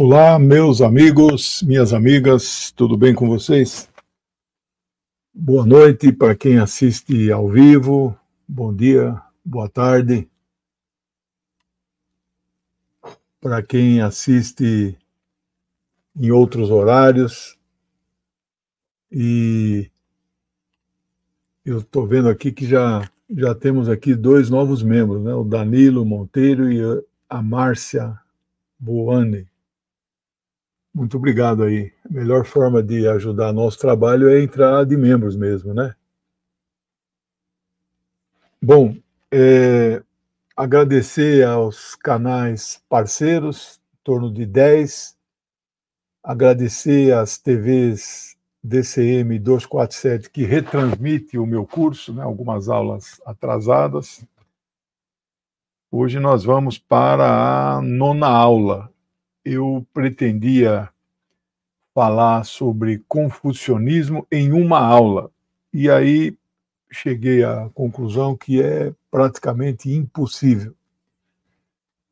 Olá, meus amigos, minhas amigas, tudo bem com vocês? Boa noite para quem assiste ao vivo, bom dia, boa tarde. Para quem assiste em outros horários. E eu estou vendo aqui que já, já temos aqui dois novos membros, né? o Danilo Monteiro e a Márcia Buane. Muito obrigado aí. A melhor forma de ajudar nosso trabalho é entrar de membros mesmo, né? Bom, é, agradecer aos canais parceiros, em torno de 10, agradecer às TVs DCM 247 que retransmite o meu curso, né, algumas aulas atrasadas. Hoje nós vamos para a nona aula, eu pretendia falar sobre confucionismo em uma aula. E aí cheguei à conclusão que é praticamente impossível.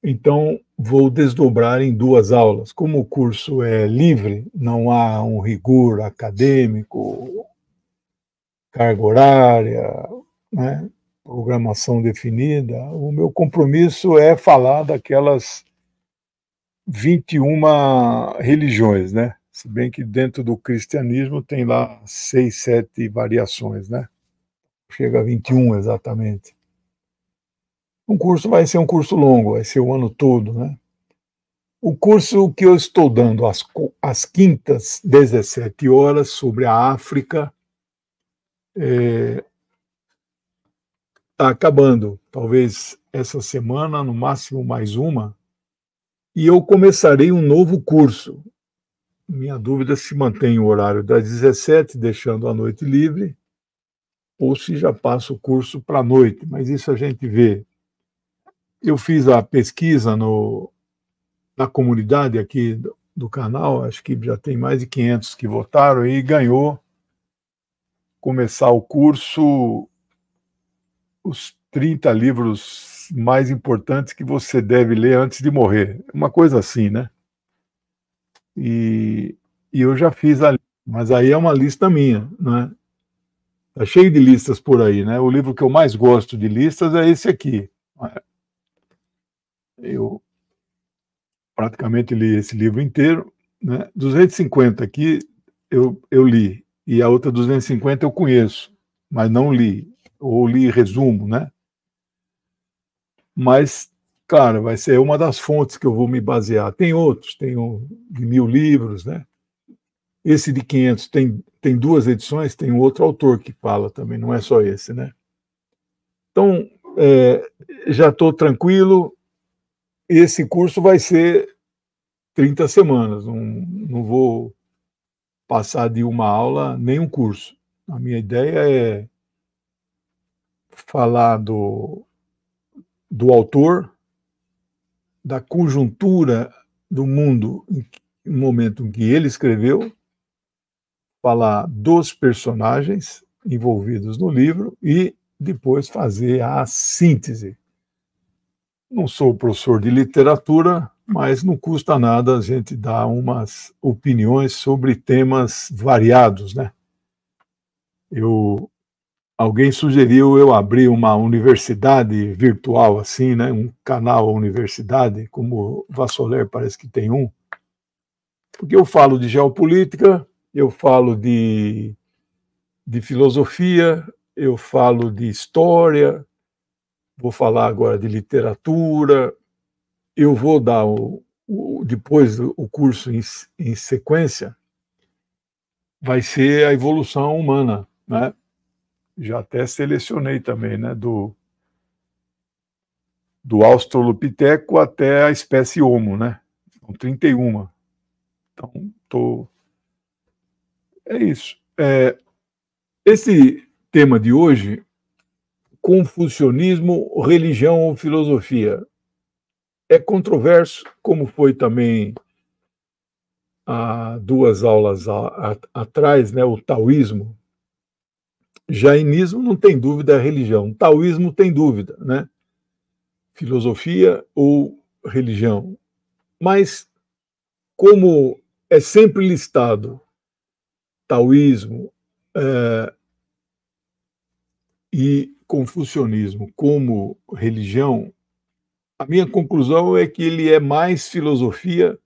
Então, vou desdobrar em duas aulas. Como o curso é livre, não há um rigor acadêmico, carga horária, né, programação definida, o meu compromisso é falar daquelas 21 religiões, né? Se bem que dentro do cristianismo tem lá seis, sete variações, né? Chega a 21 exatamente. Um curso vai ser um curso longo, vai ser o ano todo, né? O curso que eu estou dando às, às quintas, 17 horas, sobre a África, está é, tá acabando. Talvez essa semana, no máximo mais uma, e eu começarei um novo curso. Minha dúvida é se mantém o horário das 17, deixando a noite livre, ou se já passa o curso para a noite, mas isso a gente vê. Eu fiz a pesquisa no, na comunidade aqui do, do canal, acho que já tem mais de 500 que votaram e ganhou começar o curso os 30 livros mais importantes que você deve ler antes de morrer. Uma coisa assim, né? E, e eu já fiz ali mas aí é uma lista minha, né? Tá cheio de listas por aí, né? O livro que eu mais gosto de listas é esse aqui. É. Eu praticamente li esse livro inteiro, né? 250 aqui eu, eu li, e a outra 250 eu conheço, mas não li, ou li resumo, né? mas, cara, vai ser uma das fontes que eu vou me basear. Tem outros, tem um, de mil livros, né? Esse de 500 tem, tem duas edições, tem outro autor que fala também, não é só esse, né? Então, é, já estou tranquilo. Esse curso vai ser 30 semanas, não, não vou passar de uma aula nem um curso. A minha ideia é falar do, do autor, da conjuntura do mundo no momento em que ele escreveu, falar dos personagens envolvidos no livro e depois fazer a síntese. Não sou professor de literatura, mas não custa nada a gente dar umas opiniões sobre temas variados, né? Eu Alguém sugeriu eu abrir uma universidade virtual assim, né? Um canal universidade, como Vassoler parece que tem um. Porque eu falo de geopolítica, eu falo de, de filosofia, eu falo de história, vou falar agora de literatura, eu vou dar o, o, depois o curso em, em sequência, vai ser a evolução humana, né? já até selecionei também, né, do, do Australopiteco até a espécie Homo, né? São 31. Então, tô... é isso. É, esse tema de hoje, confucionismo, religião ou filosofia, é controverso, como foi também há duas aulas a, a, atrás, né, o taoísmo, Jainismo não tem dúvida é religião, taoísmo tem dúvida, né? Filosofia ou religião. Mas como é sempre listado taoísmo é, e confucionismo como religião, a minha conclusão é que ele é mais filosofia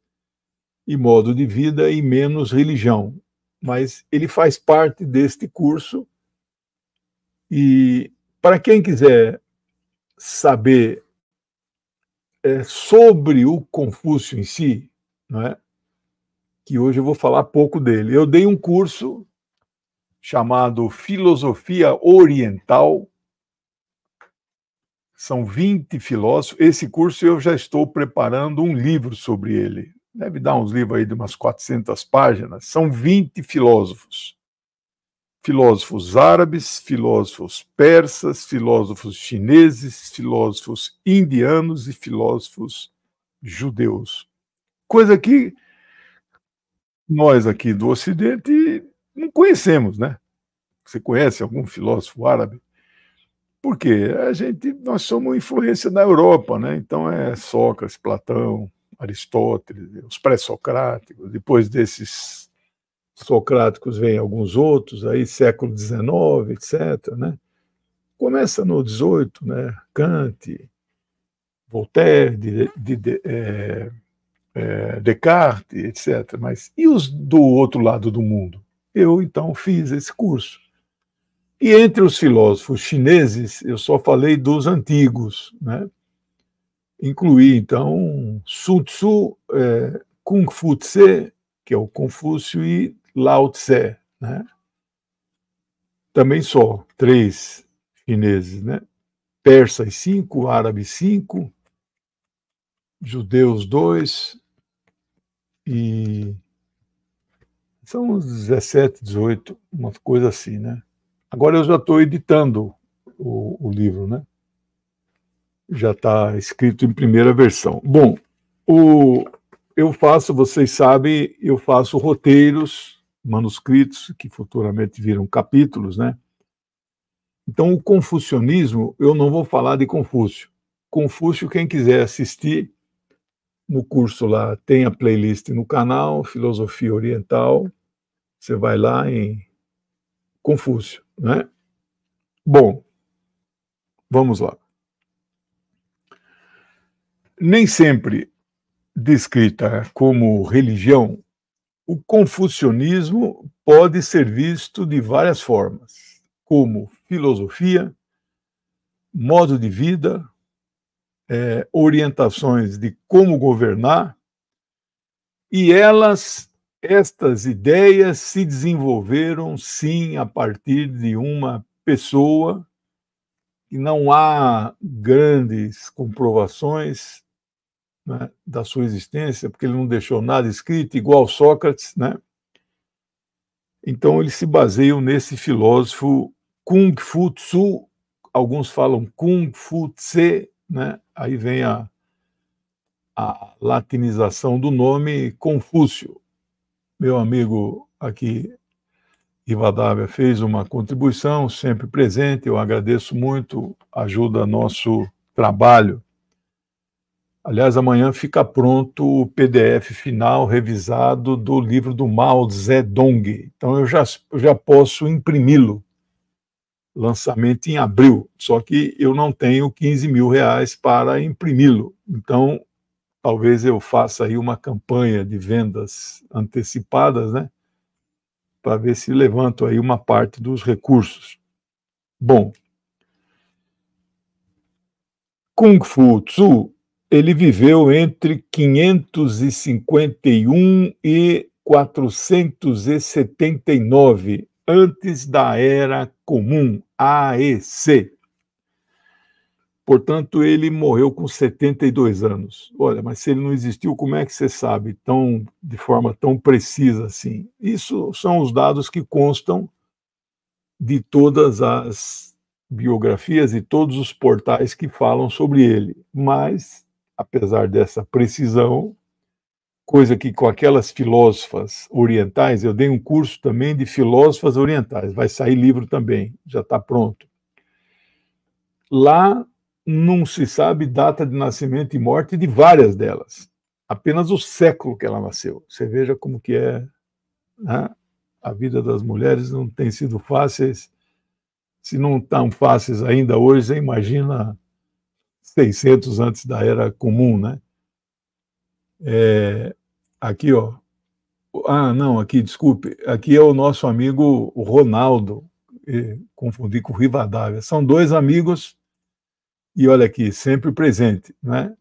e modo de vida e menos religião. Mas ele faz parte deste curso e para quem quiser saber é, sobre o Confúcio em si, né, que hoje eu vou falar pouco dele. Eu dei um curso chamado Filosofia Oriental. São 20 filósofos. Esse curso eu já estou preparando um livro sobre ele. Deve dar uns livros aí de umas 400 páginas. São 20 filósofos filósofos árabes, filósofos persas, filósofos chineses, filósofos indianos e filósofos judeus. Coisa que nós aqui do Ocidente não conhecemos, né? Você conhece algum filósofo árabe? Porque a gente, nós somos influência da Europa, né? Então é Sócrates, Platão, Aristóteles, os pré-socráticos, depois desses socráticos vêm alguns outros, aí século XIX, etc. Né? Começa no XVIII, né? Kant, Voltaire, de, de, de, é, é, Descartes, etc. Mas e os do outro lado do mundo? Eu, então, fiz esse curso. E entre os filósofos chineses, eu só falei dos antigos, né? Incluí, então, Sun Tzu, é, Kung Fu Tse, que é o Confúcio, e Lao Tse, né? Também só três chineses, né? Persas cinco, árabes cinco, judeus dois e são uns 17, 18, uma coisa assim, né? Agora eu já estou editando o, o, livro, né? Já está escrito em primeira versão. Bom, o, eu faço, vocês sabem, eu faço roteiros manuscritos que futuramente viram capítulos, né? Então, o confucionismo, eu não vou falar de Confúcio. Confúcio, quem quiser assistir no curso lá, tem a playlist no canal, Filosofia Oriental. Você vai lá em Confúcio, né? Bom, vamos lá. Nem sempre descrita como religião, o confucionismo pode ser visto de várias formas, como filosofia, modo de vida, é, orientações de como governar, e elas, estas ideias, se desenvolveram sim a partir de uma pessoa, e não há grandes comprovações né, da sua existência, porque ele não deixou nada escrito, igual Sócrates. Né? Então, eles se baseiam nesse filósofo Kung Fu Tzu, alguns falam Kung Fu Tse, né? aí vem a, a latinização do nome Confúcio. Meu amigo aqui, Ivadávia, fez uma contribuição sempre presente, eu agradeço muito, ajuda nosso trabalho. Aliás, amanhã fica pronto o PDF final revisado do livro do Mao Zedong. Então eu já, já posso imprimi-lo. Lançamento em abril. Só que eu não tenho 15 mil reais para imprimi-lo. Então talvez eu faça aí uma campanha de vendas antecipadas, né? Para ver se levanto aí uma parte dos recursos. Bom, Kung Fu Tzu ele viveu entre 551 e 479, antes da Era Comum, AEC. Portanto, ele morreu com 72 anos. Olha, mas se ele não existiu, como é que você sabe tão, de forma tão precisa assim? Isso são os dados que constam de todas as biografias e todos os portais que falam sobre ele. Mas apesar dessa precisão, coisa que com aquelas filósofas orientais, eu dei um curso também de filósofas orientais, vai sair livro também, já está pronto. Lá não se sabe data de nascimento e morte de várias delas, apenas o século que ela nasceu. Você veja como que é né? a vida das mulheres não tem sido fáceis, se não tão fáceis ainda hoje, imagina 600 antes da era comum, né? É, aqui, ó. Ah, não, aqui, desculpe. Aqui é o nosso amigo Ronaldo. Confundi com o Rivadavia. São dois amigos e olha aqui, sempre presente, né?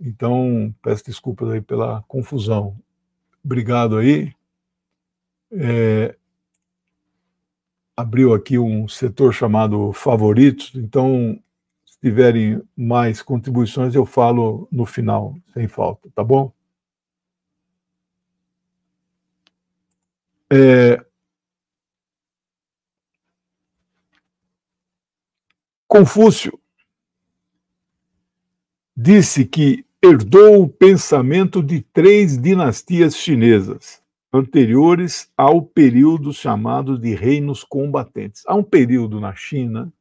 Então, peço desculpas aí pela confusão. Obrigado aí. É, abriu aqui um setor chamado favoritos, então tiverem mais contribuições, eu falo no final, sem falta, tá bom? É... Confúcio disse que herdou o pensamento de três dinastias chinesas anteriores ao período chamado de reinos combatentes. Há um período na China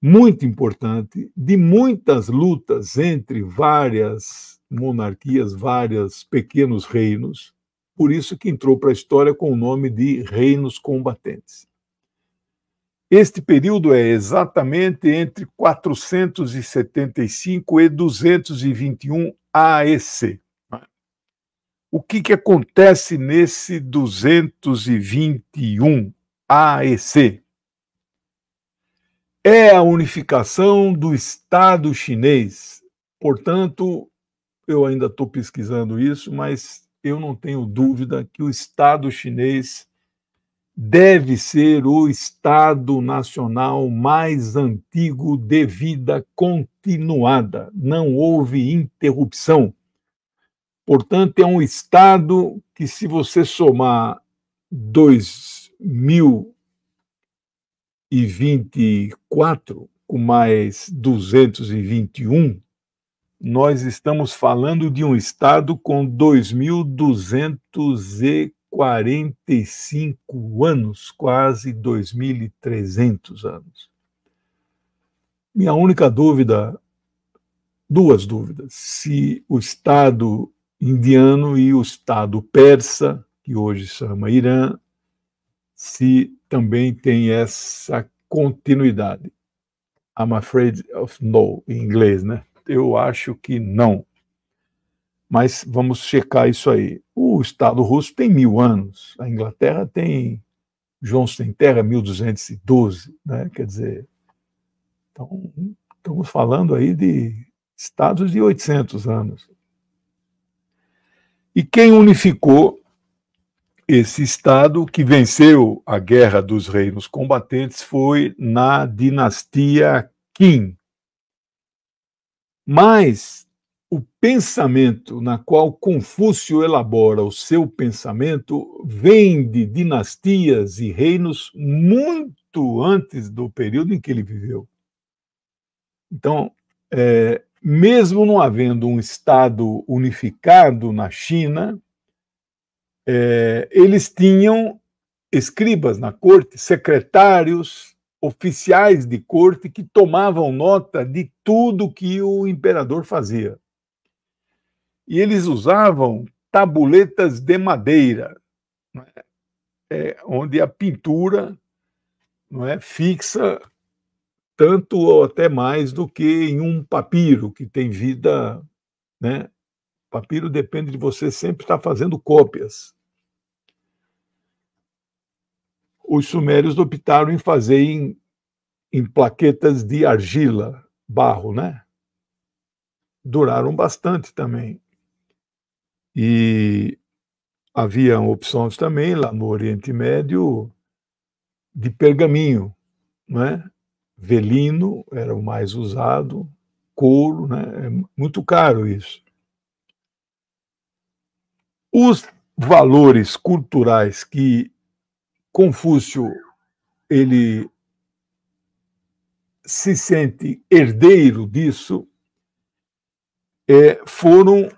muito importante, de muitas lutas entre várias monarquias, vários pequenos reinos, por isso que entrou para a história com o nome de Reinos Combatentes. Este período é exatamente entre 475 e 221 AEC. O que, que acontece nesse 221 AEC? é a unificação do Estado chinês. Portanto, eu ainda estou pesquisando isso, mas eu não tenho dúvida que o Estado chinês deve ser o Estado nacional mais antigo de vida continuada. Não houve interrupção. Portanto, é um Estado que, se você somar dois mil 224 com mais 221, nós estamos falando de um estado com 2.245 anos, quase 2.300 anos. Minha única dúvida, duas dúvidas, se o Estado indiano e o Estado persa, que hoje chama Irã, se também tem essa continuidade. I'm afraid of no, em inglês, né? Eu acho que não. Mas vamos checar isso aí. O Estado russo tem mil anos, a Inglaterra tem João Sem Terra, 1212, né? Quer dizer, então, estamos falando aí de estados de 800 anos. E quem unificou esse Estado que venceu a Guerra dos Reinos Combatentes foi na dinastia Qin. Mas o pensamento na qual Confúcio elabora o seu pensamento vem de dinastias e reinos muito antes do período em que ele viveu. Então, é, mesmo não havendo um Estado unificado na China, é, eles tinham escribas na corte, secretários, oficiais de corte que tomavam nota de tudo que o imperador fazia. E eles usavam tabuletas de madeira, né? é, onde a pintura não é fixa tanto ou até mais do que em um papiro que tem vida, né? O papiro depende de você sempre estar fazendo cópias. os sumérios optaram em fazer em, em plaquetas de argila, barro, né? Duraram bastante também. E havia opções também lá no Oriente Médio de pergaminho, né? Velino era o mais usado, couro, né? É muito caro isso. Os valores culturais que Confúcio ele se sente herdeiro disso, é, foram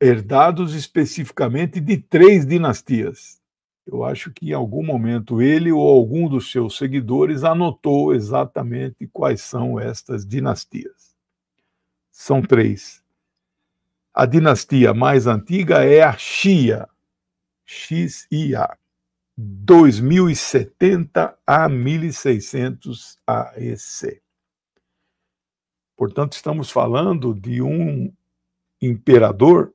herdados especificamente de três dinastias. Eu acho que em algum momento ele ou algum dos seus seguidores anotou exatamente quais são estas dinastias. São três. A dinastia mais antiga é a Xia, X-I-A, 2070 a 1600 AEC. Portanto, estamos falando de um imperador,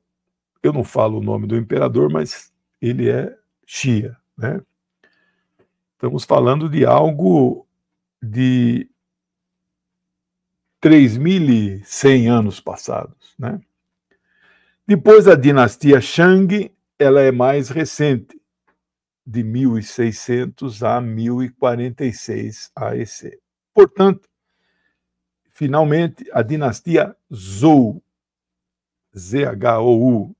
eu não falo o nome do imperador, mas ele é Xia, né? Estamos falando de algo de 3.100 anos passados, né? Depois da dinastia Shang, ela é mais recente, de 1600 a 1046 AEC. Portanto, finalmente, a dinastia Zhou, Z-H-O-U,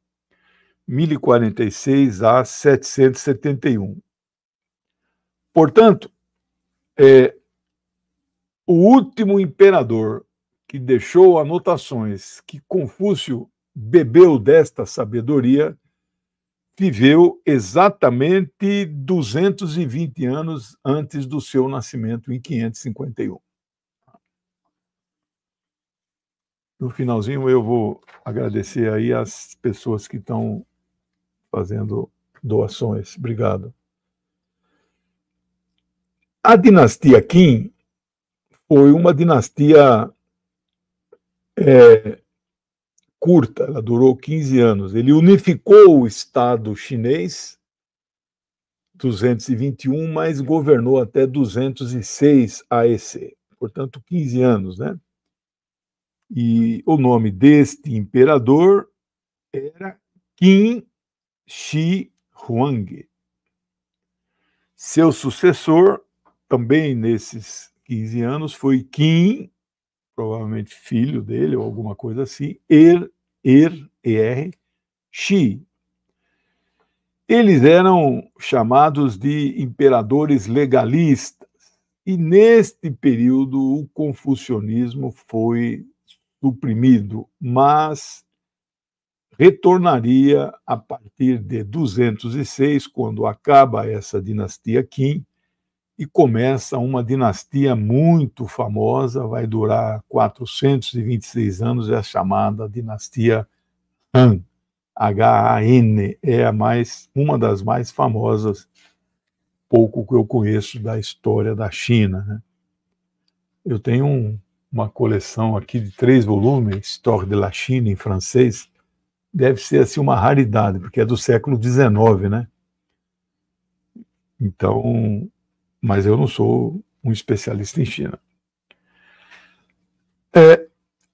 1046 a 771. Portanto, é, o último imperador que deixou anotações que Confúcio bebeu desta sabedoria viveu exatamente 220 anos antes do seu nascimento, em 551. No finalzinho, eu vou agradecer aí as pessoas que estão fazendo doações. Obrigado. A dinastia Qin foi uma dinastia é, curta, ela durou 15 anos. Ele unificou o Estado chinês, 221, mas governou até 206 AEC, portanto, 15 anos, né? E o nome deste imperador era Qin Shi Huang. Seu sucessor, também nesses 15 anos, foi Qin provavelmente filho dele ou alguma coisa assim, Er, Er, Er, Shi. Eles eram chamados de imperadores legalistas, e neste período o confucionismo foi suprimido, mas retornaria a partir de 206, quando acaba essa dinastia Qin, e começa uma dinastia muito famosa, vai durar 426 anos, é a chamada dinastia Han. H-A-N é a mais, uma das mais famosas, pouco que eu conheço da história da China. Né? Eu tenho um, uma coleção aqui de três volumes, Histoire de la Chine, em francês, deve ser assim uma raridade, porque é do século XIX, né? Então, mas eu não sou um especialista em China. É,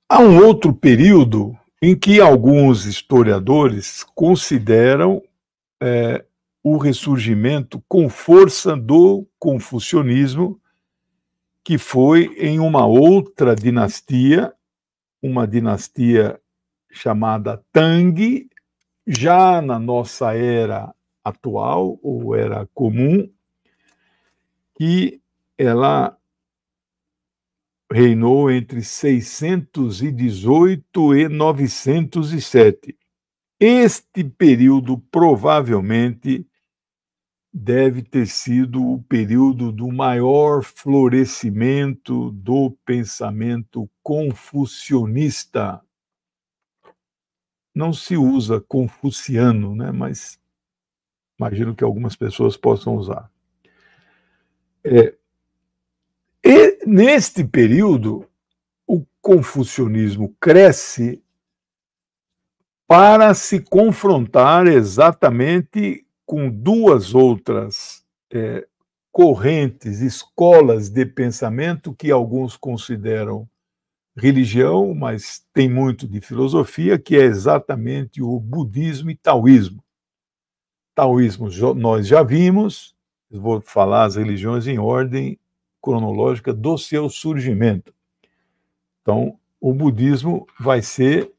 há um outro período em que alguns historiadores consideram é, o ressurgimento com força do confucionismo, que foi em uma outra dinastia, uma dinastia chamada Tang, já na nossa era atual, ou era comum, que ela reinou entre 618 e 907. Este período provavelmente deve ter sido o período do maior florescimento do pensamento confucionista. Não se usa confuciano, né? mas imagino que algumas pessoas possam usar. É, e neste período, o confucionismo cresce para se confrontar exatamente com duas outras é, correntes, escolas de pensamento que alguns consideram religião, mas tem muito de filosofia, que é exatamente o budismo e taoísmo. Taoísmo nós já vimos, vou falar as religiões em ordem cronológica do seu surgimento. Então, o budismo vai ser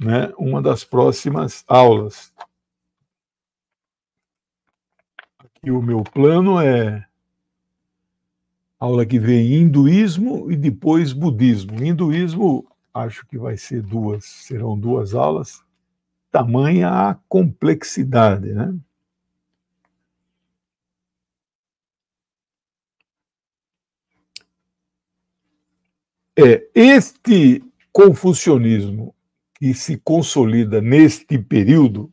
né, uma das próximas aulas. Aqui o meu plano é aula que vem hinduísmo e depois budismo. Hinduísmo, acho que vai ser duas, serão duas aulas, tamanha a complexidade, né? É, este confucionismo que se consolida neste período,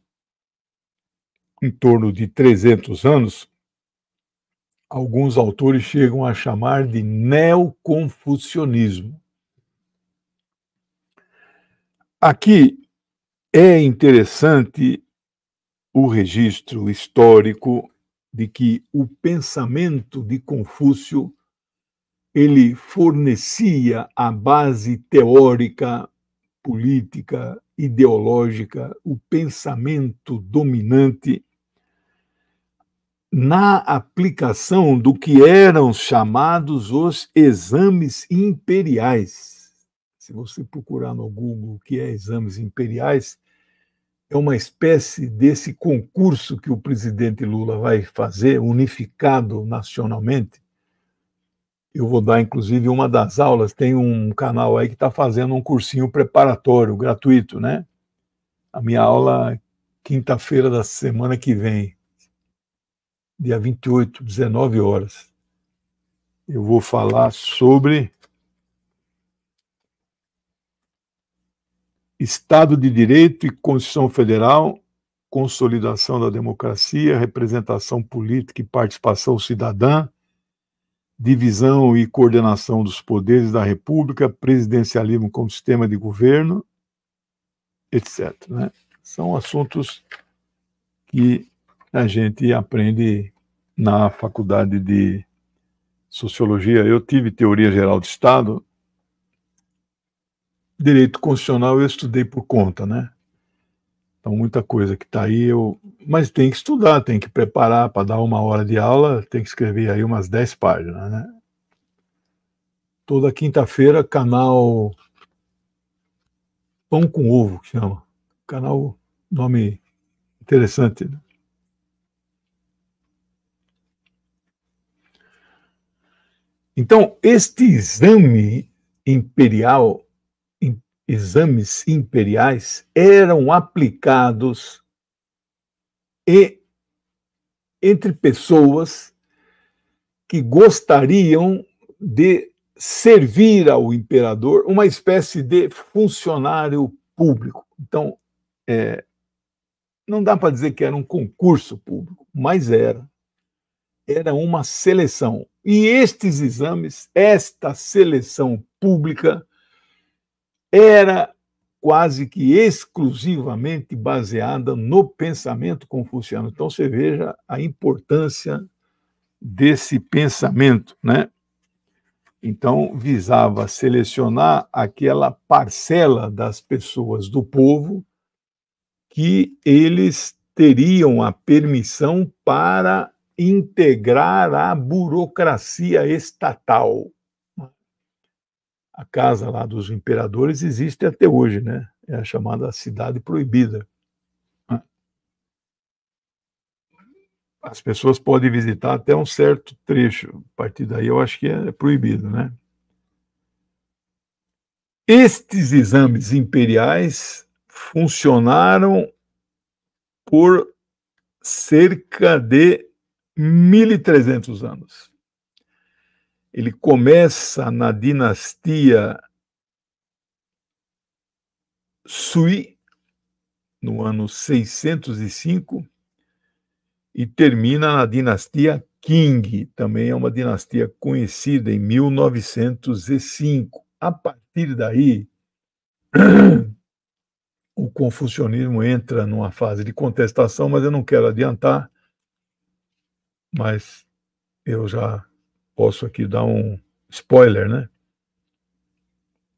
em torno de 300 anos, alguns autores chegam a chamar de neoconfucionismo. Aqui é interessante o registro histórico de que o pensamento de Confúcio ele fornecia a base teórica, política, ideológica, o pensamento dominante na aplicação do que eram chamados os exames imperiais. Se você procurar no Google o que é exames imperiais, é uma espécie desse concurso que o presidente Lula vai fazer, unificado nacionalmente, eu vou dar, inclusive, uma das aulas. Tem um canal aí que está fazendo um cursinho preparatório, gratuito, né? A minha aula, é quinta-feira da semana que vem, dia 28, 19 horas. Eu vou falar sobre Estado de Direito e Constituição Federal, consolidação da democracia, representação política e participação cidadã divisão e coordenação dos poderes da República, presidencialismo como sistema de governo, etc. Né? São assuntos que a gente aprende na faculdade de sociologia. Eu tive teoria geral de Estado, direito constitucional eu estudei por conta, né? Então muita coisa que está aí eu mas tem que estudar, tem que preparar para dar uma hora de aula, tem que escrever aí umas 10 páginas, né? Toda quinta-feira, canal Pão com Ovo, que chama. Canal, nome interessante. Né? Então, este exame imperial, exames imperiais, eram aplicados e entre pessoas que gostariam de servir ao imperador uma espécie de funcionário público. Então, é, não dá para dizer que era um concurso público, mas era. Era uma seleção. E estes exames, esta seleção pública, era quase que exclusivamente baseada no pensamento confuciano. Então você veja a importância desse pensamento, né? Então visava selecionar aquela parcela das pessoas do povo que eles teriam a permissão para integrar a burocracia estatal a casa lá dos imperadores existe até hoje, né? É a chamada Cidade Proibida. Ah. As pessoas podem visitar até um certo trecho. A partir daí eu acho que é proibido, né? Estes exames imperiais funcionaram por cerca de 1.300 anos ele começa na dinastia Sui, no ano 605, e termina na dinastia Qing, também é uma dinastia conhecida em 1905. A partir daí, o confucionismo entra numa fase de contestação, mas eu não quero adiantar, mas eu já posso aqui dar um spoiler, né?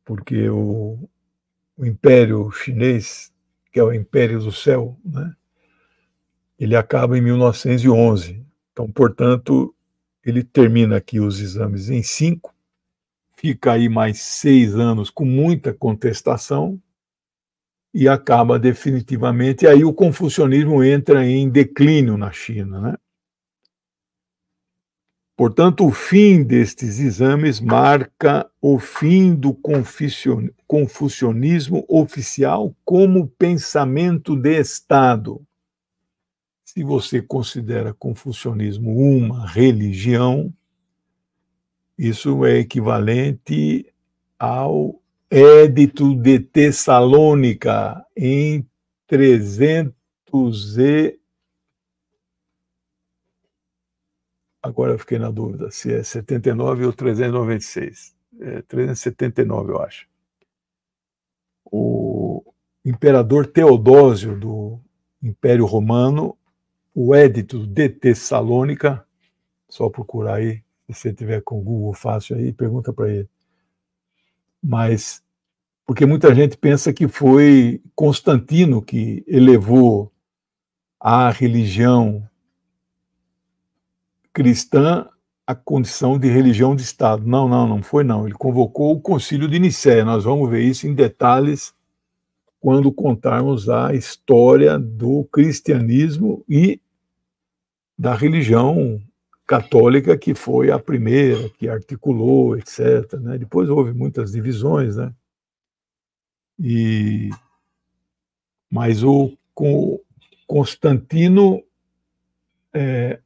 Porque o, o Império Chinês, que é o Império do Céu, né? Ele acaba em 1911. Então, portanto, ele termina aqui os exames em cinco, fica aí mais seis anos com muita contestação e acaba definitivamente. E aí o confucionismo entra em declínio na China, né? Portanto, o fim destes exames marca o fim do confucionismo oficial como pensamento de Estado. Se você considera confucionismo uma religião, isso é equivalente ao Édito de Tessalônica em 300 e Agora eu fiquei na dúvida se é 79 ou 396. É 379, eu acho. O imperador Teodósio do Império Romano, o edito de Tessalônica, só procurar aí, se você tiver com o Google fácil aí, pergunta para ele. Mas porque muita gente pensa que foi Constantino que elevou a religião cristã a condição de religião de Estado. Não, não, não foi não. Ele convocou o concílio de Nicéia. Nós vamos ver isso em detalhes quando contarmos a história do cristianismo e da religião católica que foi a primeira que articulou, etc. Né? Depois houve muitas divisões, né? E mas o Constantino é,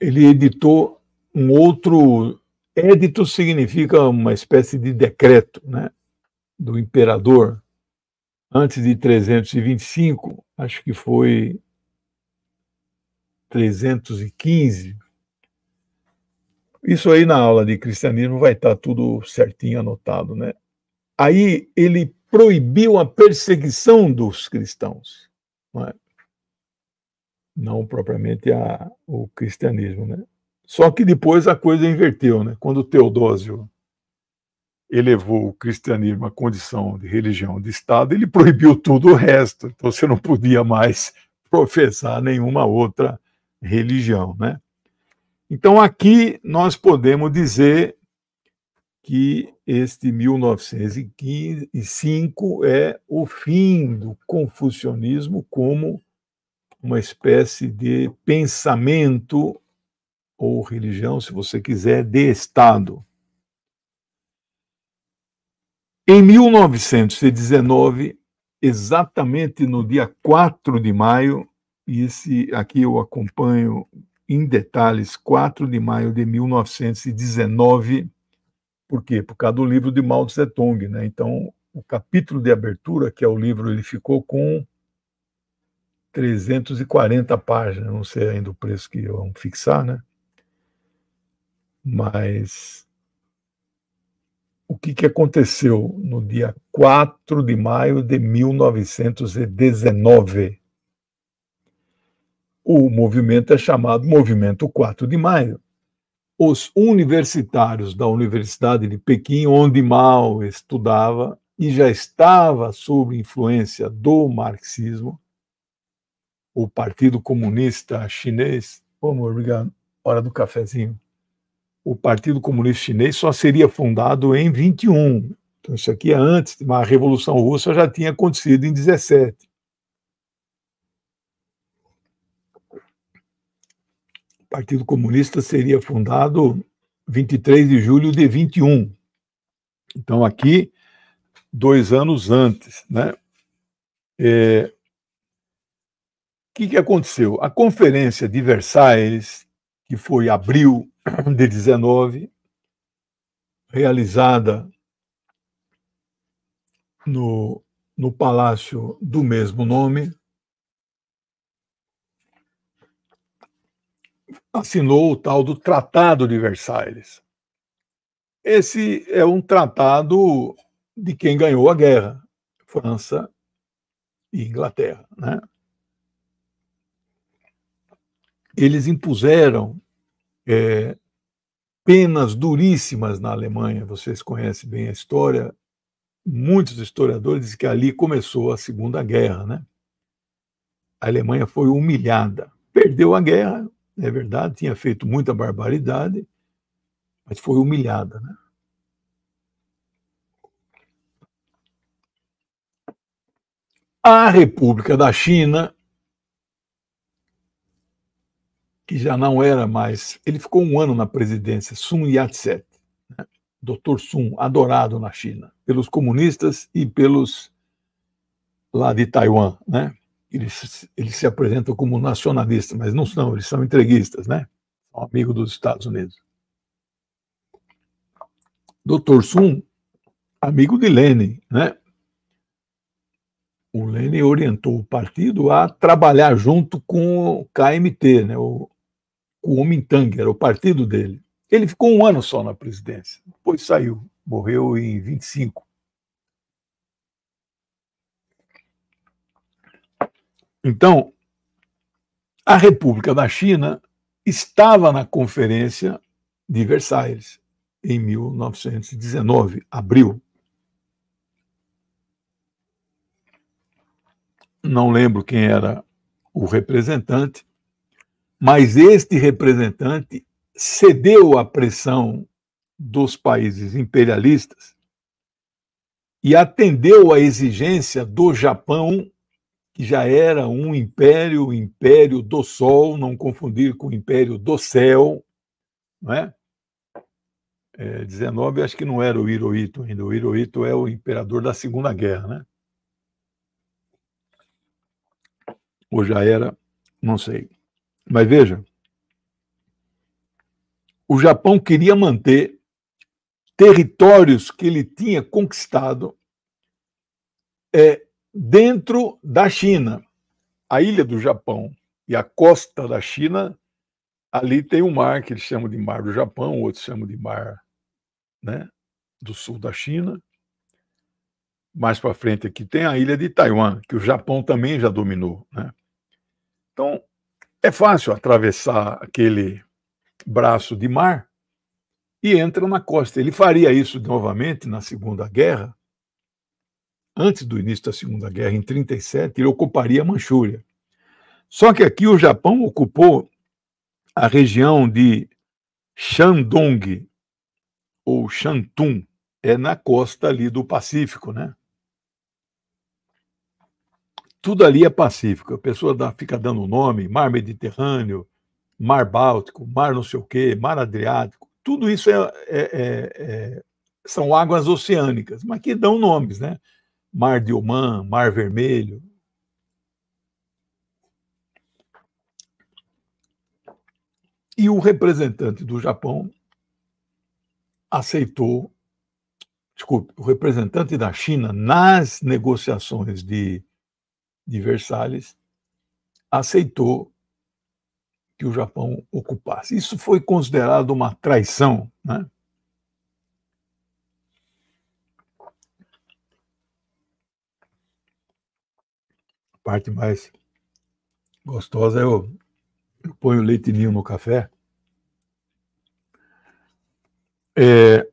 ele editou um outro. Édito significa uma espécie de decreto né, do imperador. Antes de 325, acho que foi 315. Isso aí na aula de cristianismo vai estar tá tudo certinho anotado, né? Aí ele proibiu a perseguição dos cristãos. Não é? não propriamente a, o cristianismo. Né? Só que depois a coisa inverteu, né? quando Teodósio elevou o cristianismo à condição de religião de Estado, ele proibiu tudo o resto, então você não podia mais professar nenhuma outra religião. Né? Então aqui nós podemos dizer que este 1905 é o fim do confucionismo como uma espécie de pensamento ou religião, se você quiser, de Estado. Em 1919, exatamente no dia 4 de maio, e esse aqui eu acompanho em detalhes, 4 de maio de 1919, por quê? Por causa do livro de Mao Tse-Tung, né? Então, o capítulo de abertura, que é o livro, ele ficou com 340 páginas, não sei ainda o preço que vão fixar, né? Mas o que, que aconteceu no dia 4 de maio de 1919? O movimento é chamado Movimento 4 de Maio. Os universitários da Universidade de Pequim, onde Mao estudava e já estava sob influência do marxismo, o Partido Comunista Chinês. Pô, amor, obrigado. É hora do cafezinho. O Partido Comunista Chinês só seria fundado em 21. Então, isso aqui é antes, mas a Revolução Russa já tinha acontecido em 17. O Partido Comunista seria fundado 23 de julho de 21. Então, aqui, dois anos antes. Né? É, que, que aconteceu? A Conferência de Versailles, que foi abril de 19, realizada no, no palácio do mesmo nome, assinou o tal do Tratado de Versailles. Esse é um tratado de quem ganhou a guerra, França e Inglaterra, né? eles impuseram é, penas duríssimas na Alemanha. Vocês conhecem bem a história. Muitos historiadores dizem que ali começou a Segunda Guerra. Né? A Alemanha foi humilhada. Perdeu a guerra, é verdade, tinha feito muita barbaridade, mas foi humilhada. Né? A República da China que já não era mais. Ele ficou um ano na presidência, Sun yat sen né? Dr. Sun, adorado na China, pelos comunistas e pelos lá de Taiwan, né? Eles, eles se apresentam como nacionalistas, mas não são, eles são entreguistas, né? São amigo dos Estados Unidos. Dr. Sun, amigo de Lenin, né? o Lenin orientou o partido a trabalhar junto com o KMT, né, o o Kuomintang, era o partido dele. Ele ficou um ano só na presidência, depois saiu, morreu em 25. Então, a República da China estava na Conferência de Versailles, em 1919, abril. Não lembro quem era o representante, mas este representante cedeu à pressão dos países imperialistas e atendeu à exigência do Japão, que já era um império, império do sol, não confundir com o império do céu, não é? é 19, acho que não era o Hirohito ainda. O Hirohito é o imperador da Segunda Guerra, né? Ou já era, não sei. Mas veja, o Japão queria manter territórios que ele tinha conquistado é, dentro da China. A ilha do Japão e a costa da China, ali tem um mar que eles chamam de Mar do Japão, outros chamam de Mar né, do Sul da China. Mais para frente aqui tem a ilha de Taiwan, que o Japão também já dominou. Né? Então, é fácil atravessar aquele braço de mar e entra na costa. Ele faria isso novamente na Segunda Guerra, antes do início da Segunda Guerra, em 1937, ele ocuparia a Manchúria. Só que aqui o Japão ocupou a região de Shandong, ou Shantung, é na costa ali do Pacífico, né? tudo ali é pacífico. A pessoa dá, fica dando nome, mar Mediterrâneo, mar Báltico, mar não sei o quê, mar Adriático. Tudo isso é, é, é, é, são águas oceânicas, mas que dão nomes, né? Mar de Oman, Mar Vermelho. E o representante do Japão aceitou, desculpe, o representante da China nas negociações de de Versalhes, aceitou que o Japão ocupasse. Isso foi considerado uma traição, né? A parte mais gostosa é o eu ponho leite ninho no café. É,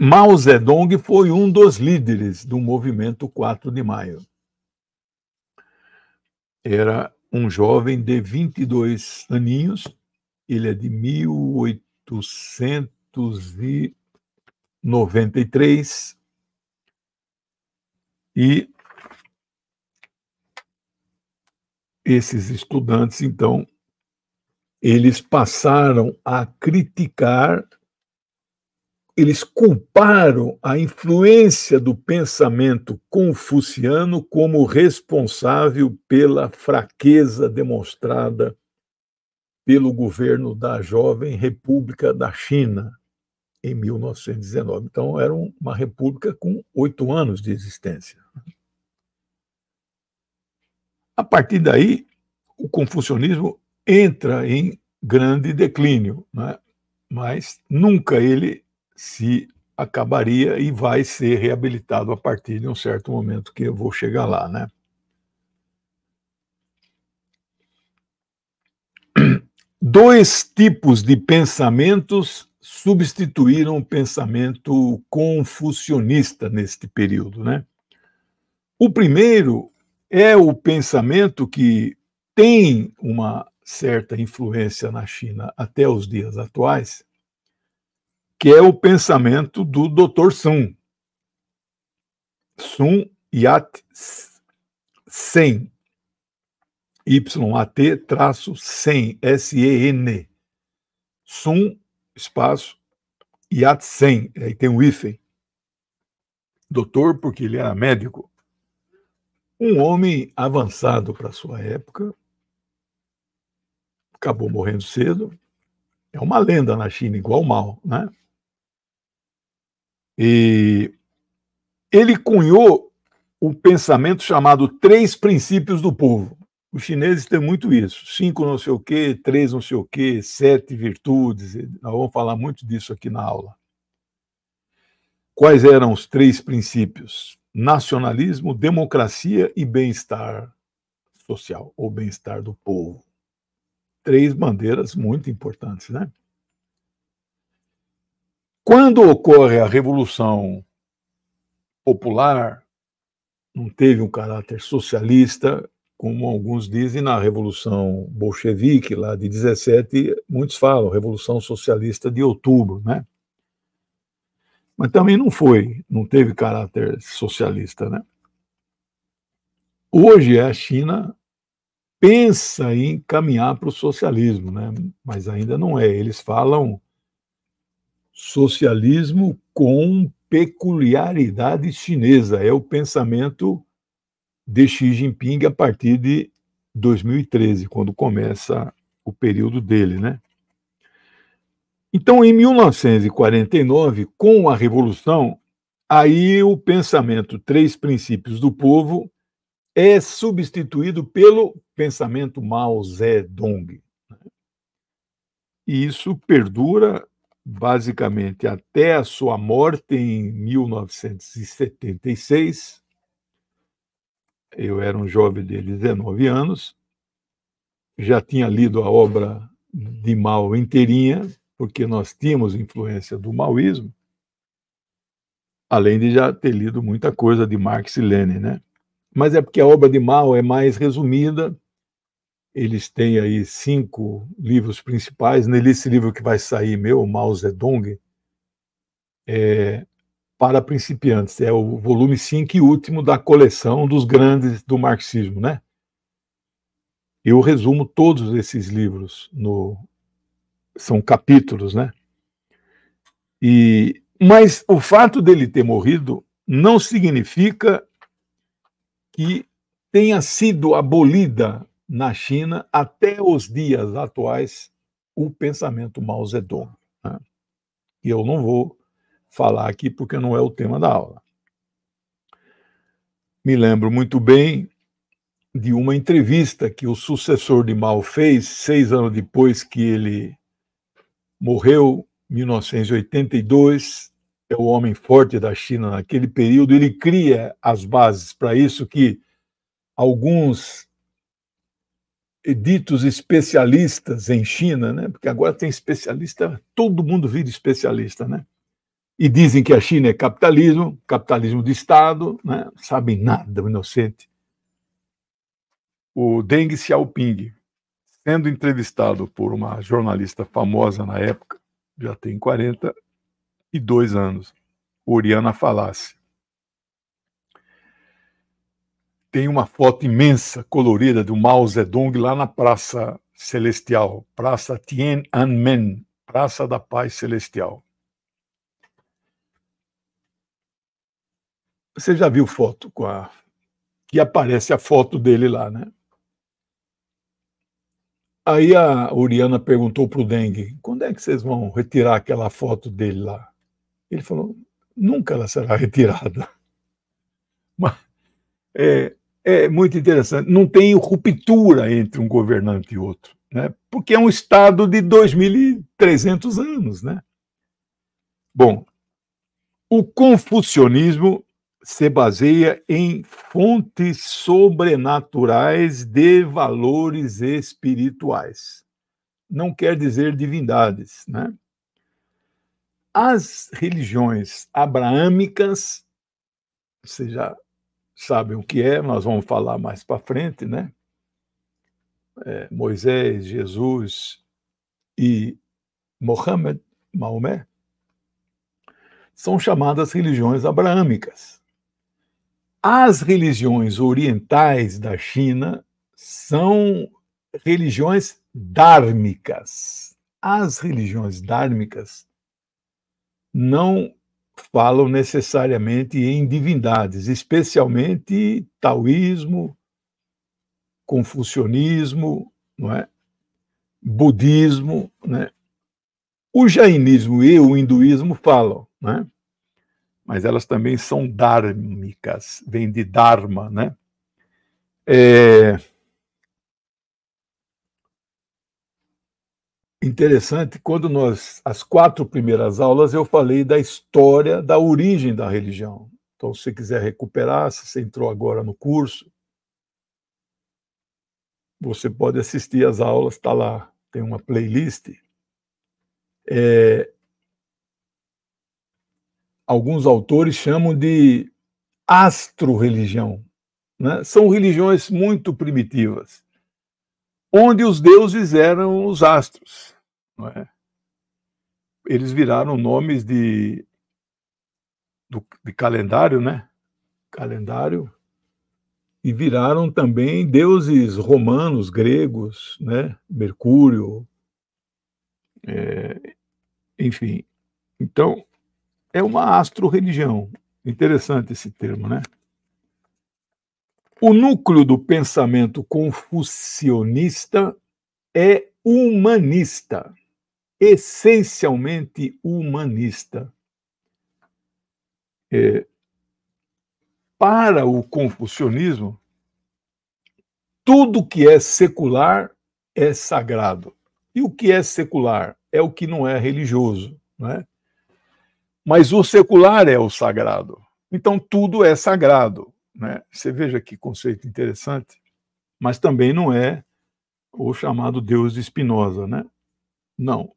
Mao Zedong foi um dos líderes do movimento 4 de maio era um jovem de 22 aninhos, ele é de 1893 e esses estudantes então eles passaram a criticar eles culparam a influência do pensamento confuciano como responsável pela fraqueza demonstrada pelo governo da jovem República da China em 1919. Então, era uma república com oito anos de existência. A partir daí, o confucionismo entra em grande declínio, né? mas nunca ele se acabaria e vai ser reabilitado a partir de um certo momento que eu vou chegar lá, né? Dois tipos de pensamentos substituíram o pensamento confucionista neste período, né? O primeiro é o pensamento que tem uma certa influência na China até os dias atuais, que é o pensamento do Dr. Sun. Sun Yat Sen. Y-A-T traço Sen, S-E-N. Sun, espaço, Yat Sen. Aí tem um hífen. Doutor, porque ele era médico. Um homem avançado para sua época, acabou morrendo cedo. É uma lenda na China, igual mal, né? E ele cunhou o pensamento chamado Três Princípios do Povo. Os chineses têm muito isso: cinco não sei o quê, três não sei o quê, sete virtudes. Nós vamos falar muito disso aqui na aula. Quais eram os três princípios? Nacionalismo, democracia e bem-estar social, ou bem-estar do povo. Três bandeiras muito importantes, né? Quando ocorre a Revolução Popular, não teve um caráter socialista, como alguns dizem na Revolução Bolchevique, lá de 17, muitos falam, Revolução Socialista de Outubro, né? Mas também não foi, não teve caráter socialista, né? Hoje a China pensa em caminhar para o socialismo, né? Mas ainda não é. Eles falam socialismo com peculiaridade chinesa. É o pensamento de Xi Jinping a partir de 2013, quando começa o período dele, né? Então, em 1949, com a Revolução, aí o pensamento Três Princípios do Povo é substituído pelo pensamento Mao Zedong. Né? E isso perdura basicamente até a sua morte em 1976. Eu era um jovem de 19 anos, já tinha lido a obra de Mao inteirinha, porque nós tínhamos influência do maoísmo, além de já ter lido muita coisa de Marx e Lenin, né? Mas é porque a obra de Mao é mais resumida, eles têm aí cinco livros principais. Nesse né? livro que vai sair meu, Mao Zedong, é, para principiantes. É o volume 5 e último da coleção dos grandes do marxismo, né? Eu resumo todos esses livros no são capítulos, né? E mas o fato dele ter morrido não significa que tenha sido abolida na China até os dias atuais o pensamento Mao Zedong. Né? E eu não vou falar aqui porque não é o tema da aula. Me lembro muito bem de uma entrevista que o sucessor de Mao fez seis anos depois que ele morreu, 1982. É o homem forte da China naquele período. Ele cria as bases para isso que alguns ditos especialistas em China, né? porque agora tem especialista, todo mundo vira especialista, né? e dizem que a China é capitalismo, capitalismo de Estado, né? sabem nada, o inocente. O Deng Xiaoping, sendo entrevistado por uma jornalista famosa na época, já tem 42 anos, Oriana Falasse, tem uma foto imensa, colorida, do Mao Zedong lá na Praça Celestial, Praça Tiananmen, Praça da Paz Celestial. Você já viu foto com a. que aparece a foto dele lá, né? Aí a Oriana perguntou para o Dengue: quando é que vocês vão retirar aquela foto dele lá? Ele falou: nunca ela será retirada. Mas, é, é muito interessante. Não tem ruptura entre um governante e outro, né? porque é um Estado de 2.300 anos. Né? Bom, o confucionismo se baseia em fontes sobrenaturais de valores espirituais. Não quer dizer divindades, né? As religiões abraâmicas, ou seja, sabem o que é, nós vamos falar mais para frente, né? É, Moisés, Jesus e Mohammed, Maomé, são chamadas religiões abraâmicas. As religiões orientais da China são religiões dármicas. As religiões dármicas não falam necessariamente em divindades, especialmente taoísmo, confucionismo, não é? budismo. Né? O jainismo e o hinduísmo falam, né? mas elas também são dármicas, vem de dharma. Né? É... interessante, quando nós, as quatro primeiras aulas, eu falei da história da origem da religião. Então, se você quiser recuperar, se você entrou agora no curso, você pode assistir as aulas, está lá, tem uma playlist. É, alguns autores chamam de astro-religião. Né? São religiões muito primitivas, onde os deuses eram os astros. É? Eles viraram nomes de, do, de calendário, né? Calendário. E viraram também deuses romanos, gregos, né? Mercúrio. É, enfim. Então, é uma astro-religião. Interessante esse termo, né? O núcleo do pensamento confucionista é humanista essencialmente humanista. É, para o confucionismo, tudo que é secular é sagrado. E o que é secular? É o que não é religioso. Né? Mas o secular é o sagrado. Então tudo é sagrado. Né? Você veja que conceito interessante, mas também não é o chamado Deus de Spinoza. Né? Não,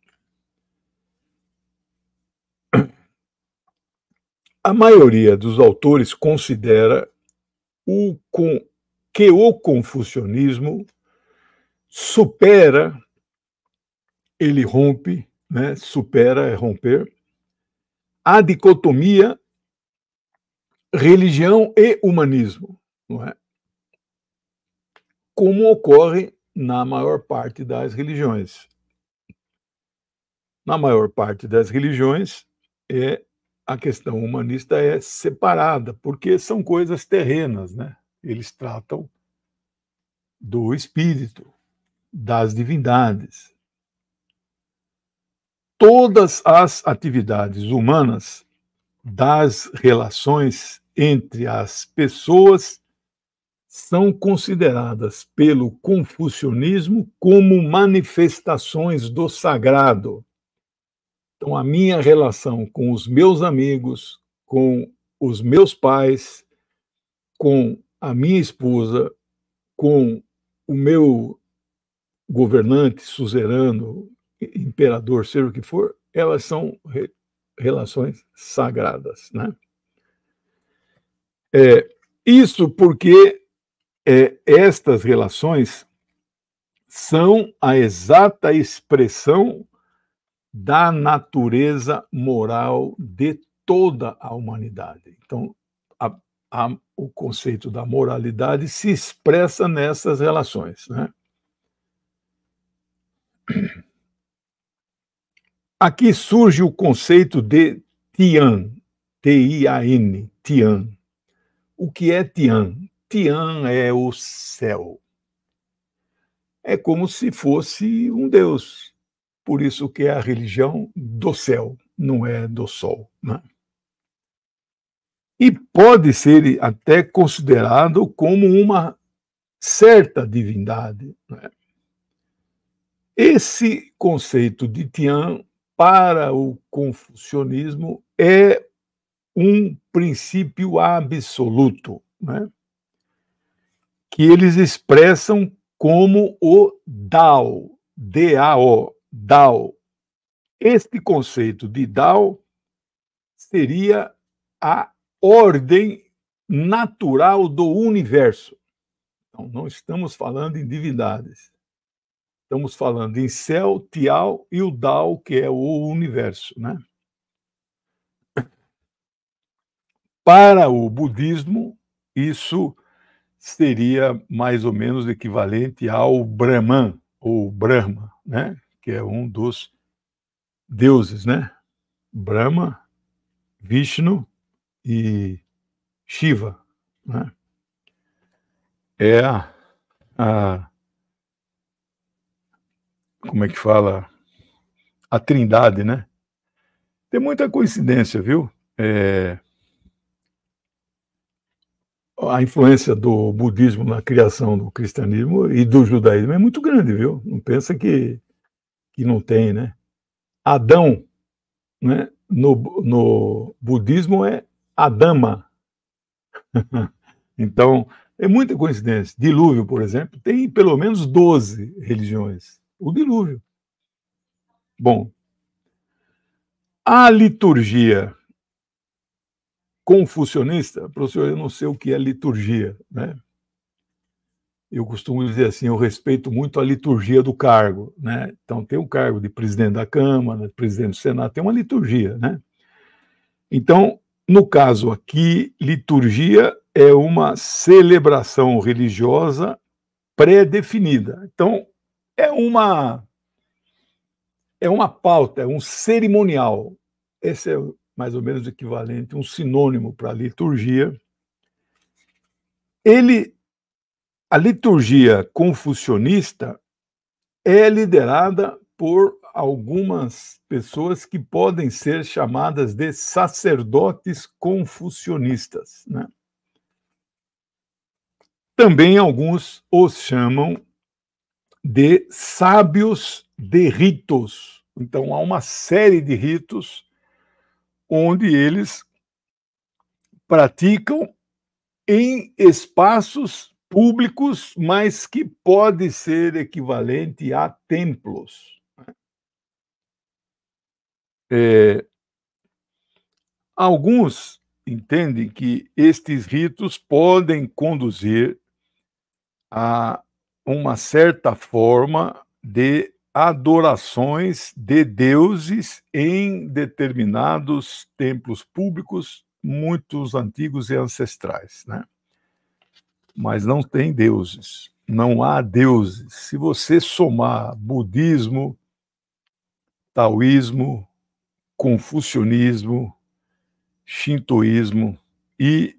a maioria dos autores considera o com, que o confucionismo supera, ele rompe, né, supera é romper, a dicotomia religião e humanismo, não é? Como ocorre na maior parte das religiões. Na maior parte das religiões, é a questão humanista é separada, porque são coisas terrenas, né? Eles tratam do espírito, das divindades. Todas as atividades humanas das relações entre as pessoas são consideradas pelo confucionismo como manifestações do sagrado então, a minha relação com os meus amigos, com os meus pais, com a minha esposa, com o meu governante, suzerano, imperador, seja o que for, elas são re relações sagradas. Né? É, isso porque é, estas relações são a exata expressão da natureza moral de toda a humanidade. Então, a, a, o conceito da moralidade se expressa nessas relações. Né? Aqui surge o conceito de Tian, T-I-A-N, Tian. O que é Tian? Tian é o céu. É como se fosse um deus, por isso que é a religião do céu, não é do sol. Né? E pode ser até considerado como uma certa divindade. Né? Esse conceito de Tian para o confucionismo é um princípio absoluto, né? que eles expressam como o Dao, D-A-O, DAO. Este conceito de DAO seria a ordem natural do universo. Então, não estamos falando em divindades. Estamos falando em céu, tial e o Dao, que é o universo. Né? Para o budismo, isso seria mais ou menos equivalente ao Brahman, ou Brahma, né? que é um dos deuses, né? Brahma, Vishnu e Shiva, né? É a, a como é que fala a Trindade, né? Tem muita coincidência, viu? É, a influência do budismo na criação do cristianismo e do judaísmo é muito grande, viu? Não pensa que que não tem, né? Adão, né? No, no budismo é Adama. então, é muita coincidência. Dilúvio, por exemplo, tem pelo menos 12 religiões. O dilúvio. Bom, a liturgia confucionista, professor, eu não sei o que é liturgia, né? eu costumo dizer assim, eu respeito muito a liturgia do cargo, né? Então tem o cargo de presidente da Câmara, presidente do Senado, tem uma liturgia, né? Então, no caso aqui, liturgia é uma celebração religiosa pré-definida. Então, é uma é uma pauta, é um cerimonial. Esse é mais ou menos equivalente, um sinônimo para liturgia. Ele a liturgia confucionista é liderada por algumas pessoas que podem ser chamadas de sacerdotes confucionistas. Né? Também alguns os chamam de sábios de ritos. Então, há uma série de ritos onde eles praticam em espaços públicos, mas que pode ser equivalente a templos. Né? É, alguns entendem que estes ritos podem conduzir a uma certa forma de adorações de deuses em determinados templos públicos, muitos antigos e ancestrais, né? mas não tem deuses. Não há deuses. Se você somar budismo, taoísmo, confucionismo, shintoísmo e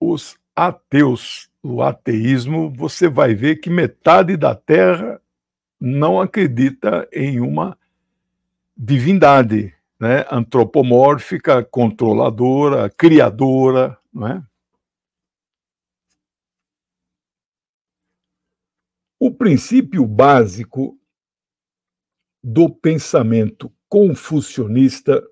os ateus, o ateísmo, você vai ver que metade da Terra não acredita em uma divindade né? antropomórfica, controladora, criadora, não é? O princípio básico do pensamento confucionista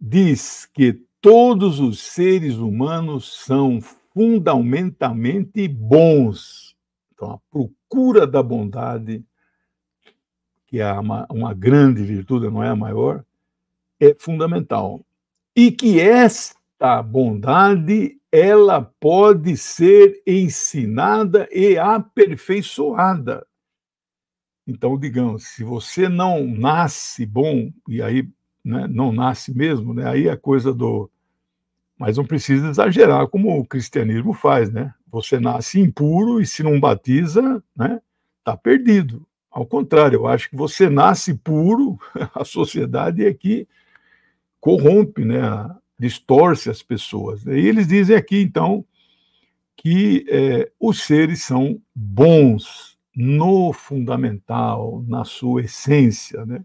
diz que todos os seres humanos são fundamentalmente bons. Então, a procura da bondade, que é uma, uma grande virtude, não é a maior, é fundamental. E que esta a bondade ela pode ser ensinada e aperfeiçoada. Então, digamos, se você não nasce bom, e aí né, não nasce mesmo, né, aí a é coisa do. Mas não precisa exagerar, como o cristianismo faz, né? Você nasce impuro e se não batiza, né, tá perdido. Ao contrário, eu acho que você nasce puro, a sociedade é que corrompe né, distorce as pessoas. Né? E eles dizem aqui, então, que é, os seres são bons no fundamental, na sua essência, né?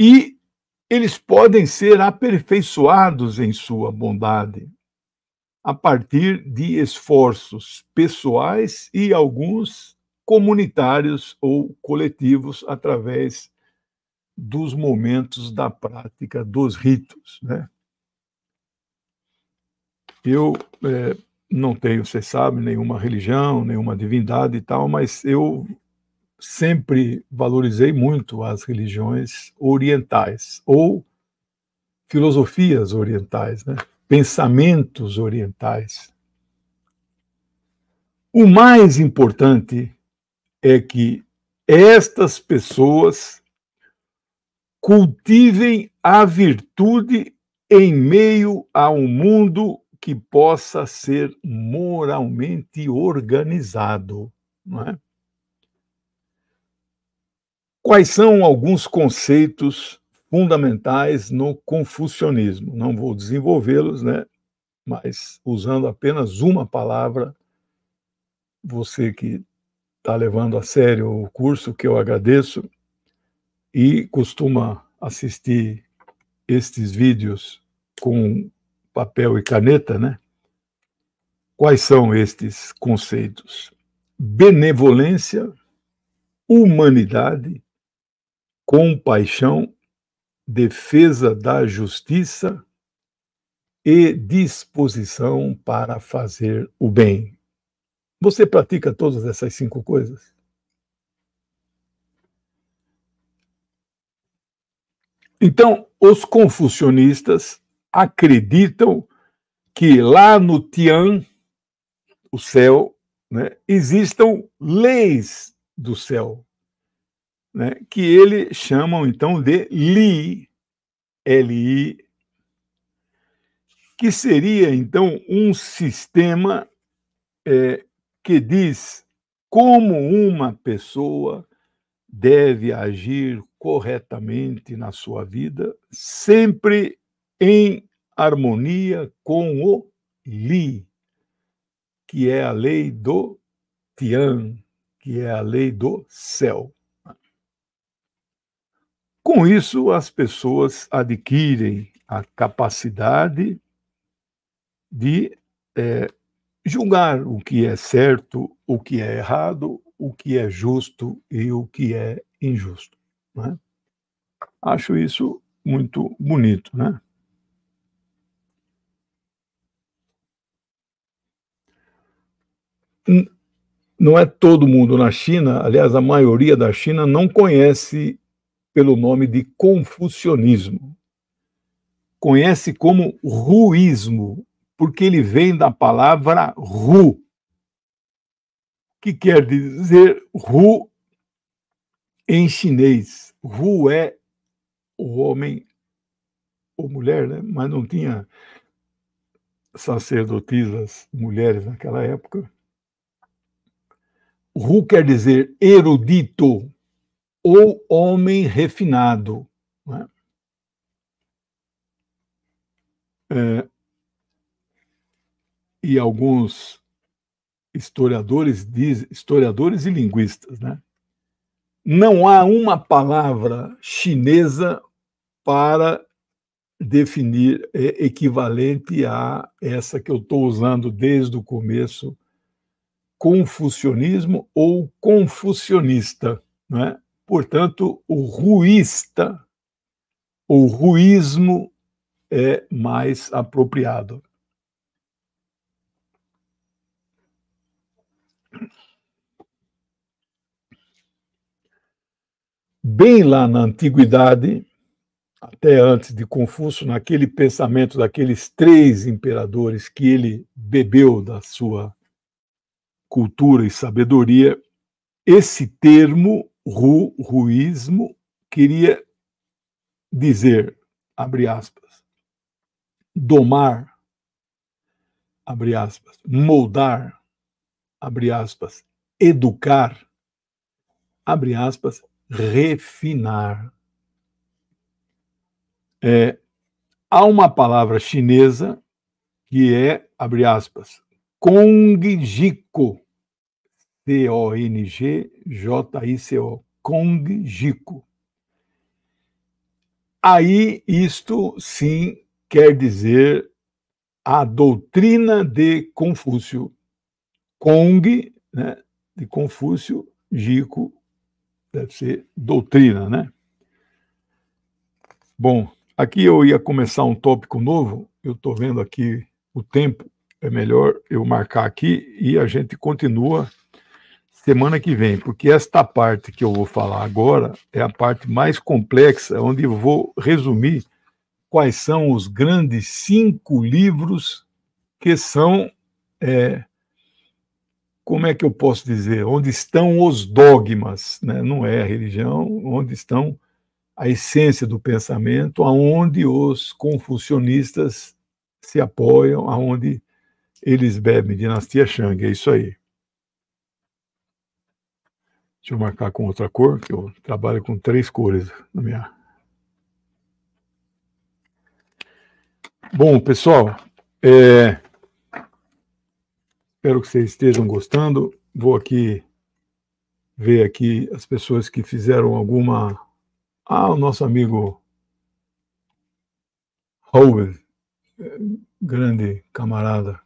E eles podem ser aperfeiçoados em sua bondade a partir de esforços pessoais e alguns comunitários ou coletivos através dos momentos da prática dos ritos, né? Eu é, não tenho, vocês sabem, nenhuma religião, nenhuma divindade e tal, mas eu sempre valorizei muito as religiões orientais ou filosofias orientais, né? pensamentos orientais. O mais importante é que estas pessoas cultivem a virtude em meio a um mundo que possa ser moralmente organizado. Não é? Quais são alguns conceitos fundamentais no confucionismo? Não vou desenvolvê-los, né? mas usando apenas uma palavra, você que está levando a sério o curso, que eu agradeço, e costuma assistir estes vídeos com papel e caneta, né? Quais são estes conceitos? Benevolência, humanidade, compaixão, defesa da justiça e disposição para fazer o bem. Você pratica todas essas cinco coisas? Então, os confucionistas acreditam que lá no Tian, o céu, né, existam leis do céu, né, que eles chamam então de Li, Li, que seria então um sistema é, que diz como uma pessoa deve agir corretamente na sua vida, sempre em harmonia com o Li, que é a lei do Tian, que é a lei do céu. Com isso, as pessoas adquirem a capacidade de é, julgar o que é certo, o que é errado, o que é justo e o que é injusto. Né? Acho isso muito bonito, né? não é todo mundo na China, aliás, a maioria da China não conhece pelo nome de confucionismo. Conhece como ruísmo, porque ele vem da palavra ru, que quer dizer ru em chinês. Ru é o homem ou mulher, né? mas não tinha sacerdotisas mulheres naquela época Ru quer dizer erudito ou homem refinado. Né? É, e alguns historiadores diz, historiadores e linguistas, né? Não há uma palavra chinesa para definir é, equivalente a essa que eu estou usando desde o começo confucionismo ou confucionista. Né? Portanto, o ruísta ou ruísmo é mais apropriado. Bem lá na antiguidade, até antes de Confúcio, naquele pensamento daqueles três imperadores que ele bebeu da sua cultura e sabedoria, esse termo ru, ruísmo queria dizer, abre aspas, domar, abre aspas, moldar, abre aspas, educar, abre aspas, refinar. É, há uma palavra chinesa que é, abre aspas, Congjico. C-O-N-G-J-I-C-O. Congjico. Aí isto sim quer dizer a doutrina de Confúcio. Kong, né, de Confúcio, Jico, deve ser doutrina, né? Bom, aqui eu ia começar um tópico novo, eu estou vendo aqui o tempo, é melhor eu marcar aqui e a gente continua semana que vem, porque esta parte que eu vou falar agora é a parte mais complexa, onde eu vou resumir quais são os grandes cinco livros que são. É, como é que eu posso dizer? Onde estão os dogmas? Né? Não é a religião, onde estão a essência do pensamento, aonde os confucionistas se apoiam, aonde eles bebem dinastia Shang, é isso aí. Deixa eu marcar com outra cor, que eu trabalho com três cores na minha. Bom, pessoal, é... espero que vocês estejam gostando. Vou aqui ver aqui as pessoas que fizeram alguma. Ah, o nosso amigo Howard, é, grande camarada,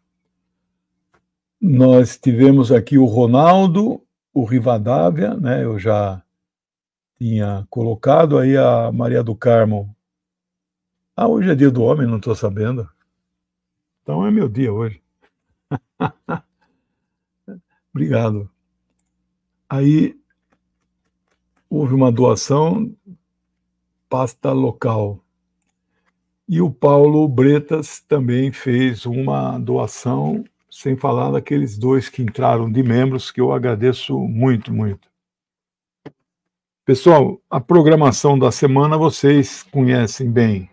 nós tivemos aqui o Ronaldo, o Rivadavia, né? Eu já tinha colocado aí a Maria do Carmo. Ah, hoje é dia do homem, não estou sabendo. Então é meu dia hoje. Obrigado. Aí houve uma doação pasta local. E o Paulo Bretas também fez uma doação sem falar daqueles dois que entraram de membros, que eu agradeço muito, muito. Pessoal, a programação da semana vocês conhecem bem.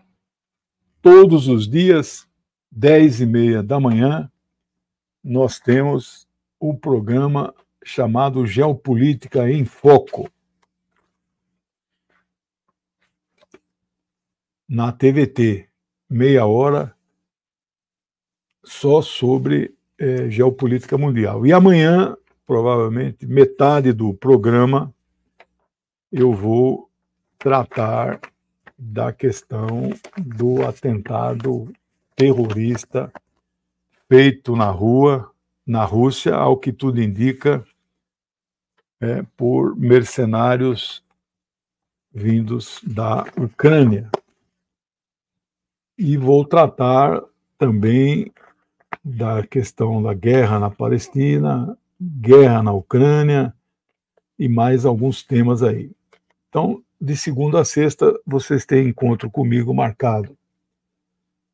Todos os dias, 10 e meia da manhã, nós temos o um programa chamado Geopolítica em Foco. Na TVT, meia hora, só sobre é, geopolítica mundial. E amanhã, provavelmente, metade do programa eu vou tratar da questão do atentado terrorista feito na rua, na Rússia, ao que tudo indica, é, por mercenários vindos da Ucrânia. E vou tratar também da questão da guerra na Palestina, guerra na Ucrânia e mais alguns temas aí. Então, de segunda a sexta, vocês têm encontro comigo marcado.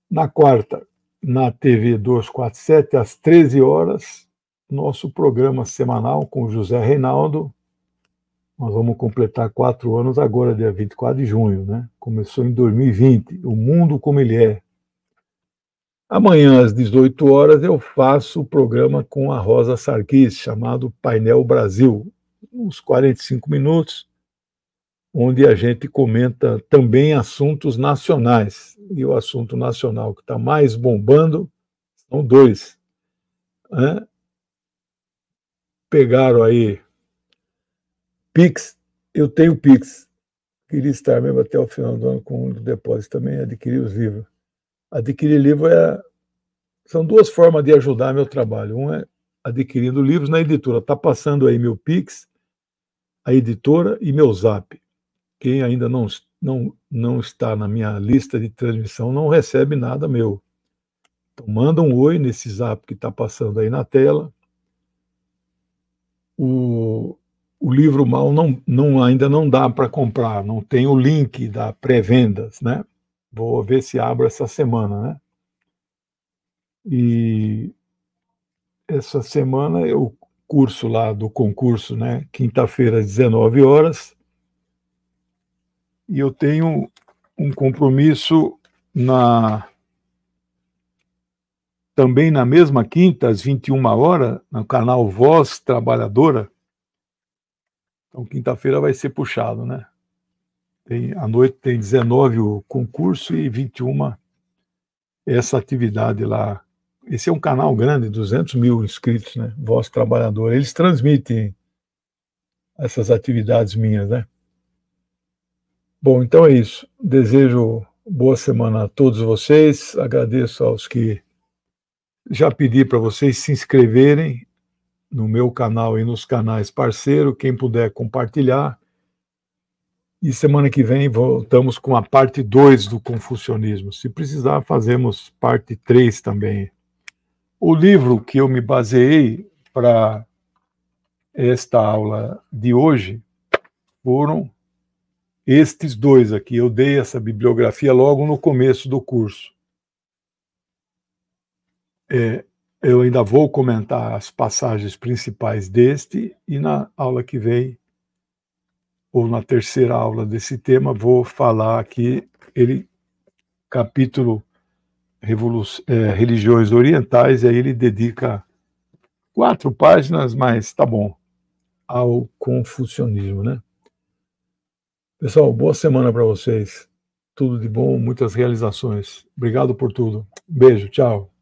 Na quarta, na TV 247, às 13 horas, nosso programa semanal com José Reinaldo. Nós vamos completar quatro anos agora, dia 24 de junho, né? Começou em 2020, o mundo como ele é, Amanhã, às 18 horas, eu faço o programa com a Rosa Sarquis, chamado Painel Brasil, uns 45 minutos, onde a gente comenta também assuntos nacionais. E o assunto nacional que está mais bombando são dois. Né? Pegaram aí Pix, eu tenho Pix. Queria estar mesmo até o final do ano com o depósito também, adquirir os livros adquirir livro é são duas formas de ajudar meu trabalho. Um é adquirindo livros na editora. Está passando aí meu Pix, a editora e meu Zap. Quem ainda não, não, não está na minha lista de transmissão não recebe nada meu. Então manda um oi nesse Zap que está passando aí na tela. O, o livro mal não, não, ainda não dá para comprar, não tem o link da pré-vendas, né? Vou ver se abro essa semana, né? E essa semana eu curso lá do concurso, né? Quinta-feira às 19 horas. E eu tenho um compromisso na também na mesma quinta às 21 horas no canal Voz Trabalhadora. Então quinta-feira vai ser puxado, né? Tem, à noite tem 19 o concurso e 21 essa atividade lá. Esse é um canal grande, 200 mil inscritos, né? Voz Trabalhadora. Eles transmitem essas atividades minhas, né? Bom, então é isso. Desejo boa semana a todos vocês. Agradeço aos que já pedi para vocês se inscreverem no meu canal e nos canais parceiro. Quem puder compartilhar e semana que vem voltamos com a parte 2 do confucionismo. Se precisar, fazemos parte 3 também. O livro que eu me baseei para esta aula de hoje foram estes dois aqui. Eu dei essa bibliografia logo no começo do curso. É, eu ainda vou comentar as passagens principais deste e na aula que vem ou na terceira aula desse tema, vou falar aqui ele capítulo Revolu é, religiões orientais, aí ele dedica quatro páginas, mas tá bom, ao confucionismo, né? Pessoal, boa semana para vocês. Tudo de bom, muitas realizações. Obrigado por tudo. Beijo, tchau.